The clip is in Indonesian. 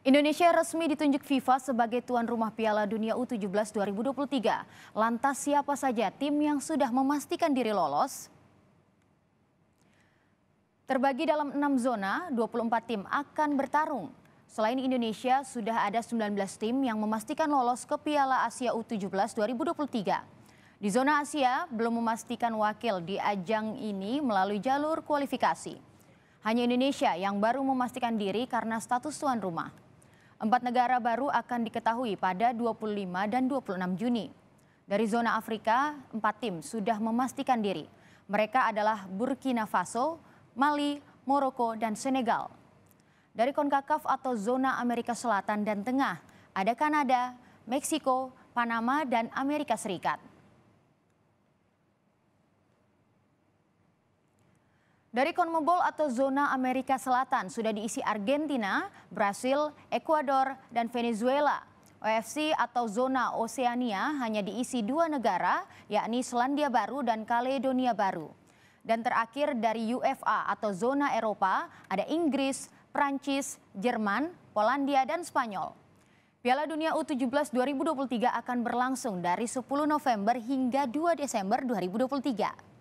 Indonesia resmi ditunjuk FIFA sebagai tuan rumah Piala Dunia U17 2023. Lantas siapa saja tim yang sudah memastikan diri lolos? Terbagi dalam 6 zona, 24 tim akan bertarung. Selain Indonesia, sudah ada 19 tim yang memastikan lolos ke Piala Asia U17 2023. Di zona Asia, belum memastikan wakil di ajang ini melalui jalur kualifikasi. Hanya Indonesia yang baru memastikan diri karena status tuan rumah. Empat negara baru akan diketahui pada 25 dan 26 Juni. Dari zona Afrika, empat tim sudah memastikan diri. Mereka adalah Burkina Faso, Mali, Moroko, dan Senegal. Dari CONCACAF atau zona Amerika Selatan dan Tengah, ada Kanada, Meksiko, Panama, dan Amerika Serikat. Dari CONMEBOL atau zona Amerika Selatan sudah diisi Argentina, Brasil, Ekuador, dan Venezuela. OFC atau zona Oseania hanya diisi dua negara, yakni Selandia Baru dan Kaledonia Baru. Dan terakhir dari UFA atau zona Eropa ada Inggris, Prancis, Jerman, Polandia, dan Spanyol. Piala Dunia U17 2023 akan berlangsung dari 10 November hingga 2 Desember 2023.